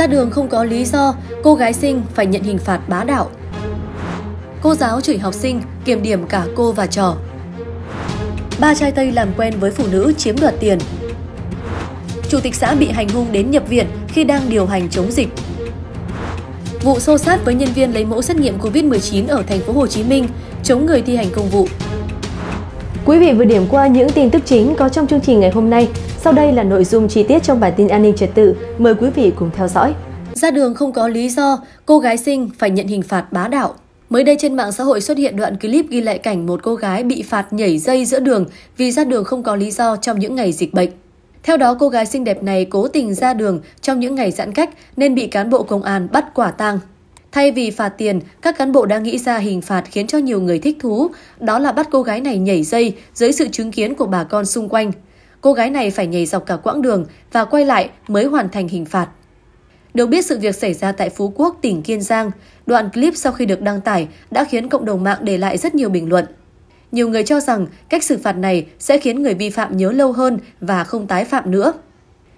Ra đường không có lý do, cô gái sinh phải nhận hình phạt bá đạo. Cô giáo chửi học sinh, kiểm điểm cả cô và trò. Ba trai Tây làm quen với phụ nữ chiếm đoạt tiền. Chủ tịch xã bị hành hung đến nhập viện khi đang điều hành chống dịch. Vụ xô sát với nhân viên lấy mẫu xét nghiệm COVID-19 ở thành phố Hồ Chí Minh chống người thi hành công vụ. Quý vị vừa điểm qua những tin tức chính có trong chương trình ngày hôm nay. Sau đây là nội dung chi tiết trong bản tin an ninh trật tự. Mời quý vị cùng theo dõi. Ra đường không có lý do, cô gái sinh phải nhận hình phạt bá đạo. Mới đây trên mạng xã hội xuất hiện đoạn clip ghi lại cảnh một cô gái bị phạt nhảy dây giữa đường vì ra đường không có lý do trong những ngày dịch bệnh. Theo đó, cô gái xinh đẹp này cố tình ra đường trong những ngày giãn cách nên bị cán bộ công an bắt quả tang. Thay vì phạt tiền, các cán bộ đã nghĩ ra hình phạt khiến cho nhiều người thích thú, đó là bắt cô gái này nhảy dây dưới sự chứng kiến của bà con xung quanh cô gái này phải nhảy dọc cả quãng đường và quay lại mới hoàn thành hình phạt. Được biết sự việc xảy ra tại Phú Quốc, tỉnh Kiên Giang, đoạn clip sau khi được đăng tải đã khiến cộng đồng mạng để lại rất nhiều bình luận. Nhiều người cho rằng cách xử phạt này sẽ khiến người vi phạm nhớ lâu hơn và không tái phạm nữa.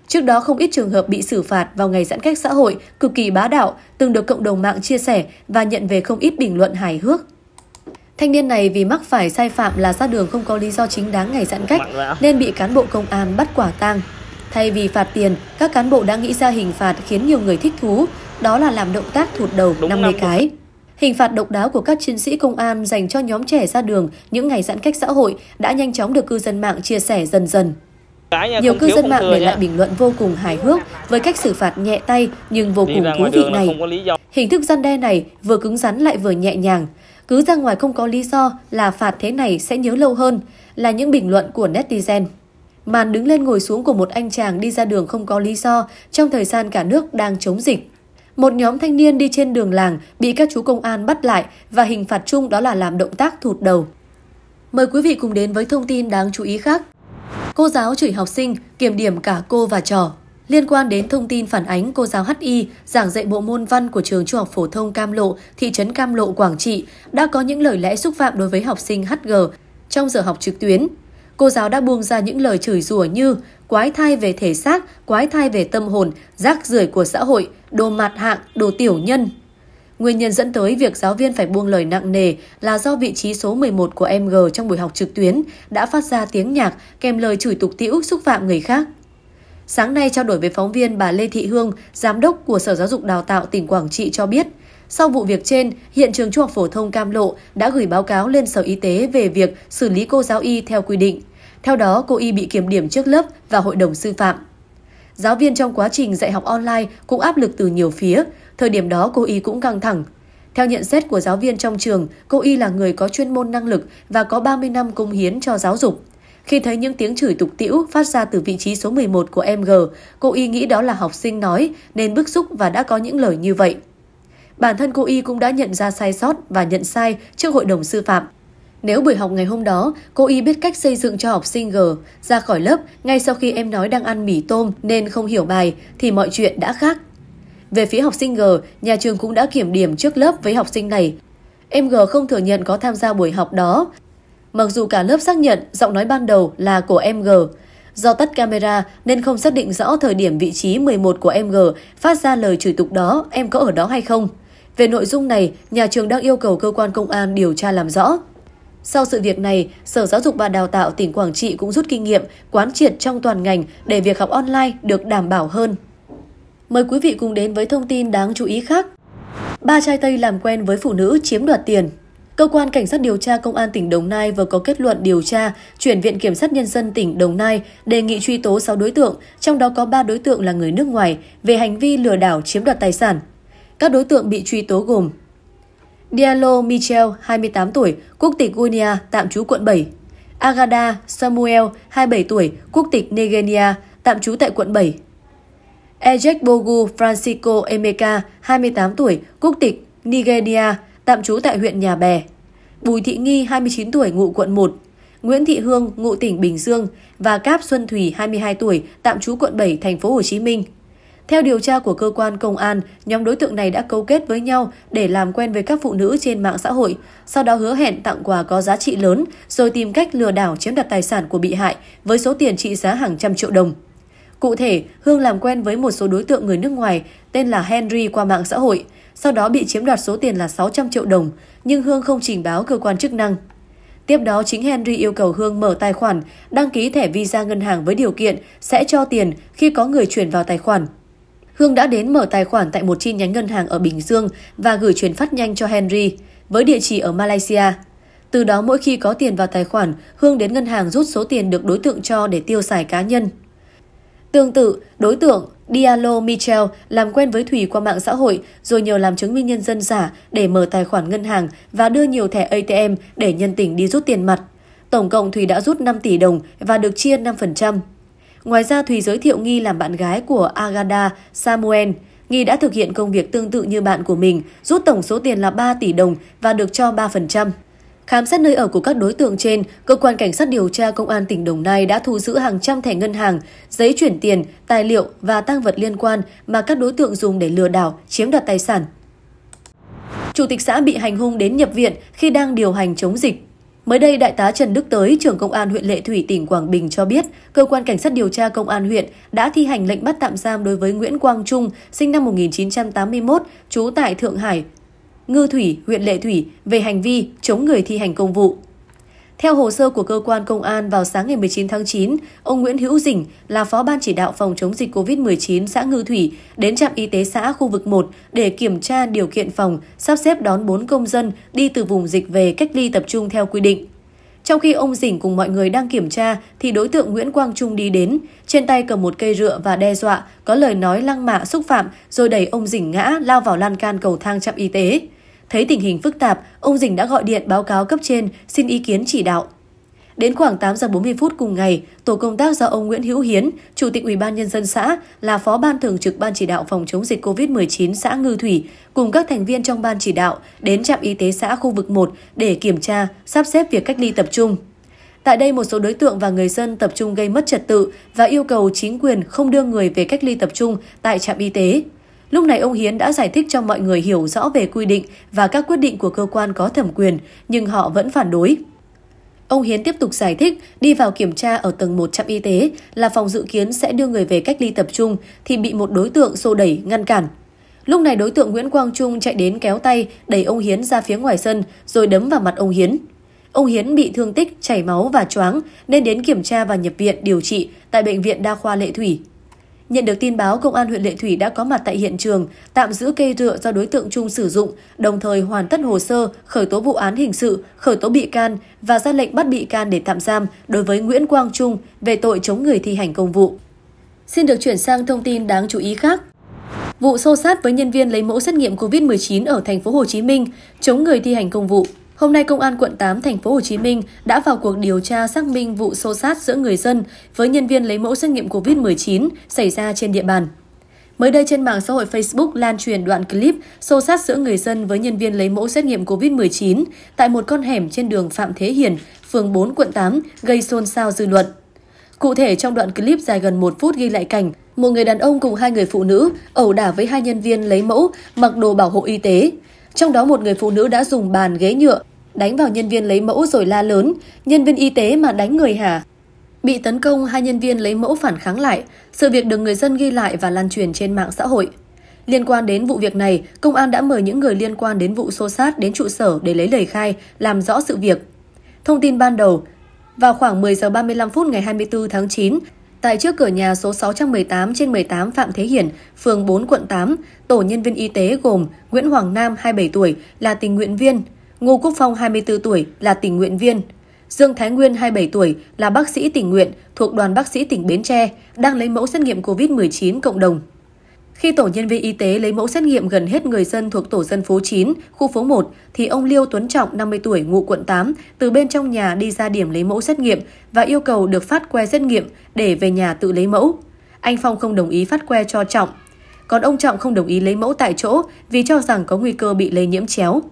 Trước đó không ít trường hợp bị xử phạt vào ngày giãn cách xã hội cực kỳ bá đạo từng được cộng đồng mạng chia sẻ và nhận về không ít bình luận hài hước. Thanh niên này vì mắc phải sai phạm là ra đường không có lý do chính đáng ngày giãn cách nên bị cán bộ công an bắt quả tang. Thay vì phạt tiền, các cán bộ đã nghĩ ra hình phạt khiến nhiều người thích thú, đó là làm động tác thụt đầu Đúng 50 cái. Hình phạt độc đáo của các chiến sĩ công an dành cho nhóm trẻ ra đường những ngày giãn cách xã hội đã nhanh chóng được cư dân mạng chia sẻ dần dần. Nhiều cư dân mạng để lại bình luận vô cùng hài hước với cách xử phạt nhẹ tay nhưng vô cùng thú vị này. Hình thức gian đe này vừa cứng rắn lại vừa nhẹ nhàng, cứ ra ngoài không có lý do là phạt thế này sẽ nhớ lâu hơn là những bình luận của netizen. Màn đứng lên ngồi xuống của một anh chàng đi ra đường không có lý do trong thời gian cả nước đang chống dịch. Một nhóm thanh niên đi trên đường làng bị các chú công an bắt lại và hình phạt chung đó là làm động tác thụt đầu. Mời quý vị cùng đến với thông tin đáng chú ý khác. Cô giáo chửi học sinh, kiểm điểm cả cô và trò liên quan đến thông tin phản ánh cô giáo HI giảng dạy bộ môn văn của trường Trung học phổ thông Cam Lộ, thị trấn Cam Lộ, Quảng Trị đã có những lời lẽ xúc phạm đối với học sinh HG trong giờ học trực tuyến. Cô giáo đã buông ra những lời chửi rủa như quái thai về thể xác, quái thai về tâm hồn, rác rưởi của xã hội, đồ mạt hạng, đồ tiểu nhân, Nguyên nhân dẫn tới việc giáo viên phải buông lời nặng nề là do vị trí số 11 của em G trong buổi học trực tuyến đã phát ra tiếng nhạc kèm lời chửi tục tĩu xúc phạm người khác. Sáng nay trao đổi với phóng viên bà Lê Thị Hương, giám đốc của Sở Giáo dục Đào tạo tỉnh Quảng Trị cho biết, sau vụ việc trên, hiện trường Trung học phổ thông Cam Lộ đã gửi báo cáo lên Sở Y tế về việc xử lý cô giáo y theo quy định. Theo đó, cô y bị kiểm điểm trước lớp và hội đồng sư phạm. Giáo viên trong quá trình dạy học online cũng áp lực từ nhiều phía, thời điểm đó cô y cũng căng thẳng. Theo nhận xét của giáo viên trong trường, cô y là người có chuyên môn năng lực và có 30 năm cống hiến cho giáo dục. Khi thấy những tiếng chửi tục tĩu phát ra từ vị trí số 11 của em G, cô y nghĩ đó là học sinh nói nên bức xúc và đã có những lời như vậy. Bản thân cô y cũng đã nhận ra sai sót và nhận sai trước hội đồng sư phạm. Nếu buổi học ngày hôm đó, cô y biết cách xây dựng cho học sinh G ra khỏi lớp ngay sau khi em nói đang ăn mì tôm nên không hiểu bài thì mọi chuyện đã khác. Về phía học sinh G, nhà trường cũng đã kiểm điểm trước lớp với học sinh này. Em G không thừa nhận có tham gia buổi học đó, Mặc dù cả lớp xác nhận giọng nói ban đầu là của em G, Do tắt camera nên không xác định rõ thời điểm vị trí 11 của em G phát ra lời chửi tục đó em có ở đó hay không. Về nội dung này, nhà trường đang yêu cầu cơ quan công an điều tra làm rõ. Sau sự việc này, Sở Giáo dục và Đào tạo tỉnh Quảng Trị cũng rút kinh nghiệm, quán triệt trong toàn ngành để việc học online được đảm bảo hơn. Mời quý vị cùng đến với thông tin đáng chú ý khác. Ba trai Tây làm quen với phụ nữ chiếm đoạt tiền. Cơ quan Cảnh sát điều tra Công an tỉnh Đồng Nai vừa có kết luận điều tra chuyển Viện Kiểm sát Nhân dân tỉnh Đồng Nai đề nghị truy tố 6 đối tượng, trong đó có 3 đối tượng là người nước ngoài về hành vi lừa đảo chiếm đoạt tài sản. Các đối tượng bị truy tố gồm Diallo Michel, 28 tuổi, quốc tịch Guinea, tạm trú quận 7. Agada Samuel, 27 tuổi, quốc tịch Nigeria, tạm trú tại quận 7. Ejek Bogu Francisco Emeka, 28 tuổi, quốc tịch Nigeria, tạm trú tại huyện Nhà Bè. Bùi Thị Nghi 29 tuổi ngụ quận 1, Nguyễn Thị Hương ngụ tỉnh Bình Dương và Cáp Xuân Thủy 22 tuổi tạm trú quận 7 thành phố Hồ Chí Minh. Theo điều tra của cơ quan công an, nhóm đối tượng này đã cấu kết với nhau để làm quen với các phụ nữ trên mạng xã hội, sau đó hứa hẹn tặng quà có giá trị lớn rồi tìm cách lừa đảo chiếm đoạt tài sản của bị hại với số tiền trị giá hàng trăm triệu đồng. Cụ thể, Hương làm quen với một số đối tượng người nước ngoài tên là Henry qua mạng xã hội, sau đó bị chiếm đoạt số tiền là 600 triệu đồng, nhưng Hương không trình báo cơ quan chức năng. Tiếp đó chính Henry yêu cầu Hương mở tài khoản, đăng ký thẻ visa ngân hàng với điều kiện sẽ cho tiền khi có người chuyển vào tài khoản. Hương đã đến mở tài khoản tại một chi nhánh ngân hàng ở Bình Dương và gửi chuyển phát nhanh cho Henry với địa chỉ ở Malaysia. Từ đó mỗi khi có tiền vào tài khoản, Hương đến ngân hàng rút số tiền được đối tượng cho để tiêu xài cá nhân. Tương tự, đối tượng Diallo Michel làm quen với Thủy qua mạng xã hội rồi nhờ làm chứng minh nhân dân giả để mở tài khoản ngân hàng và đưa nhiều thẻ ATM để nhân tình đi rút tiền mặt. Tổng cộng Thủy đã rút 5 tỷ đồng và được chia 5%. Ngoài ra Thủy giới thiệu Nghi làm bạn gái của Agada Samuel. Nghi đã thực hiện công việc tương tự như bạn của mình, rút tổng số tiền là 3 tỷ đồng và được cho 3%. Khám xét nơi ở của các đối tượng trên, cơ quan cảnh sát điều tra công an tỉnh Đồng Nai đã thu giữ hàng trăm thẻ ngân hàng, giấy chuyển tiền, tài liệu và tăng vật liên quan mà các đối tượng dùng để lừa đảo, chiếm đoạt tài sản. Chủ tịch xã bị hành hung đến nhập viện khi đang điều hành chống dịch. Mới đây, Đại tá Trần Đức Tới, trưởng Công an huyện Lệ Thủy, tỉnh Quảng Bình cho biết, Cơ quan Cảnh sát điều tra Công an huyện đã thi hành lệnh bắt tạm giam đối với Nguyễn Quang Trung, sinh năm 1981, trú tại Thượng Hải, Ngư Thủy, huyện Lệ Thủy về hành vi chống người thi hành công vụ. Theo hồ sơ của cơ quan công an, vào sáng ngày 19 tháng 9, ông Nguyễn Hữu Dình là phó ban chỉ đạo phòng chống dịch COVID-19 xã Ngư Thủy đến trạm y tế xã khu vực 1 để kiểm tra điều kiện phòng, sắp xếp đón 4 công dân đi từ vùng dịch về cách ly tập trung theo quy định. Trong khi ông Dỉnh cùng mọi người đang kiểm tra thì đối tượng Nguyễn Quang Trung đi đến, trên tay cầm một cây rựa và đe dọa, có lời nói lăng mạ xúc phạm rồi đẩy ông Dỉnh ngã lao vào lan can cầu thang trạm y tế. Thấy tình hình phức tạp, ông Dình đã gọi điện báo cáo cấp trên xin ý kiến chỉ đạo. Đến khoảng 8 giờ 40 phút cùng ngày, tổ công tác do ông Nguyễn Hữu Hiến, Chủ tịch Ủy ban nhân dân xã là Phó ban thường trực Ban chỉ đạo phòng chống dịch COVID-19 xã Ngư Thủy cùng các thành viên trong ban chỉ đạo đến trạm y tế xã khu vực 1 để kiểm tra, sắp xếp việc cách ly tập trung. Tại đây, một số đối tượng và người dân tập trung gây mất trật tự và yêu cầu chính quyền không đưa người về cách ly tập trung tại trạm y tế. Lúc này ông Hiến đã giải thích cho mọi người hiểu rõ về quy định và các quyết định của cơ quan có thẩm quyền, nhưng họ vẫn phản đối. Ông Hiến tiếp tục giải thích, đi vào kiểm tra ở tầng 1 trạm y tế là phòng dự kiến sẽ đưa người về cách ly tập trung thì bị một đối tượng xô đẩy ngăn cản. Lúc này đối tượng Nguyễn Quang Trung chạy đến kéo tay, đẩy ông Hiến ra phía ngoài sân rồi đấm vào mặt ông Hiến. Ông Hiến bị thương tích, chảy máu và choáng nên đến kiểm tra và nhập viện điều trị tại bệnh viện đa khoa Lệ Thủy. Nhận được tin báo, Công an huyện Lệ Thủy đã có mặt tại hiện trường, tạm giữ cây rựa do đối tượng Trung sử dụng, đồng thời hoàn tất hồ sơ, khởi tố vụ án hình sự, khởi tố bị can và ra lệnh bắt bị can để tạm giam đối với Nguyễn Quang Trung về tội chống người thi hành công vụ. Xin được chuyển sang thông tin đáng chú ý khác. Vụ xô sát với nhân viên lấy mẫu xét nghiệm COVID-19 ở thành phố Hồ Chí Minh chống người thi hành công vụ. Hôm nay Công an quận 8 thành phố Hồ Chí Minh đã vào cuộc điều tra xác minh vụ xô xát giữa người dân với nhân viên lấy mẫu xét nghiệm COVID-19 xảy ra trên địa bàn. Mới đây trên mạng xã hội Facebook lan truyền đoạn clip xô xát giữa người dân với nhân viên lấy mẫu xét nghiệm COVID-19 tại một con hẻm trên đường Phạm Thế Hiển, phường 4, quận 8, gây xôn xao dư luận. Cụ thể trong đoạn clip dài gần 1 phút ghi lại cảnh, một người đàn ông cùng hai người phụ nữ ẩu đả với hai nhân viên lấy mẫu mặc đồ bảo hộ y tế. Trong đó một người phụ nữ đã dùng bàn ghế nhựa Đánh vào nhân viên lấy mẫu rồi la lớn, nhân viên y tế mà đánh người hả? Bị tấn công, hai nhân viên lấy mẫu phản kháng lại. Sự việc được người dân ghi lại và lan truyền trên mạng xã hội. Liên quan đến vụ việc này, công an đã mời những người liên quan đến vụ xô sát đến trụ sở để lấy lời khai, làm rõ sự việc. Thông tin ban đầu, vào khoảng 10 giờ 35 phút ngày 24 tháng 9, tại trước cửa nhà số 618 trên 18 Phạm Thế Hiển, phường 4 quận 8, tổ nhân viên y tế gồm Nguyễn Hoàng Nam 27 tuổi là tình nguyện viên, Ngô Quốc Phong 24 tuổi là tình nguyện viên. Dương Thái Nguyên 27 tuổi là bác sĩ tình nguyện thuộc đoàn bác sĩ tỉnh Bến Tre đang lấy mẫu xét nghiệm COVID-19 cộng đồng. Khi tổ nhân viên y tế lấy mẫu xét nghiệm gần hết người dân thuộc tổ dân phố 9, khu phố 1 thì ông Liêu Tuấn Trọng 50 tuổi ngụ quận 8 từ bên trong nhà đi ra điểm lấy mẫu xét nghiệm và yêu cầu được phát que xét nghiệm để về nhà tự lấy mẫu. Anh Phong không đồng ý phát que cho Trọng. Còn ông Trọng không đồng ý lấy mẫu tại chỗ vì cho rằng có nguy cơ bị lây nhiễm chéo.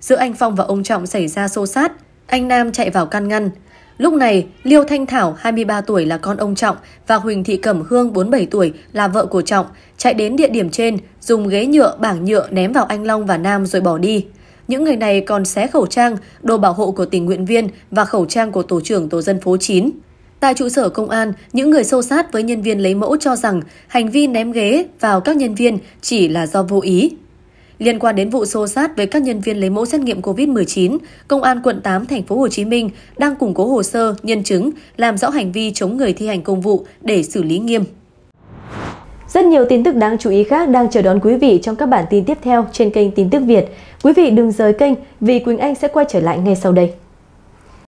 Giữa anh Phong và ông Trọng xảy ra xô xát, anh Nam chạy vào can ngăn. Lúc này, Liêu Thanh Thảo 23 tuổi là con ông Trọng và Huỳnh Thị Cẩm Hương 47 tuổi là vợ của Trọng chạy đến địa điểm trên, dùng ghế nhựa, bảng nhựa ném vào anh Long và Nam rồi bỏ đi. Những người này còn xé khẩu trang, đồ bảo hộ của tình nguyện viên và khẩu trang của tổ trưởng tổ dân phố 9. Tại trụ sở công an, những người xô sát với nhân viên lấy mẫu cho rằng hành vi ném ghế vào các nhân viên chỉ là do vô ý. Liên quan đến vụ xô sát với các nhân viên lấy mẫu xét nghiệm COVID-19, Công an quận 8 thành phố Hồ Chí Minh đang củng cố hồ sơ, nhân chứng, làm rõ hành vi chống người thi hành công vụ để xử lý nghiêm. Rất nhiều tin tức đáng chú ý khác đang chờ đón quý vị trong các bản tin tiếp theo trên kênh Tin tức Việt. Quý vị đừng rời kênh vì Quỳnh Anh sẽ quay trở lại ngay sau đây.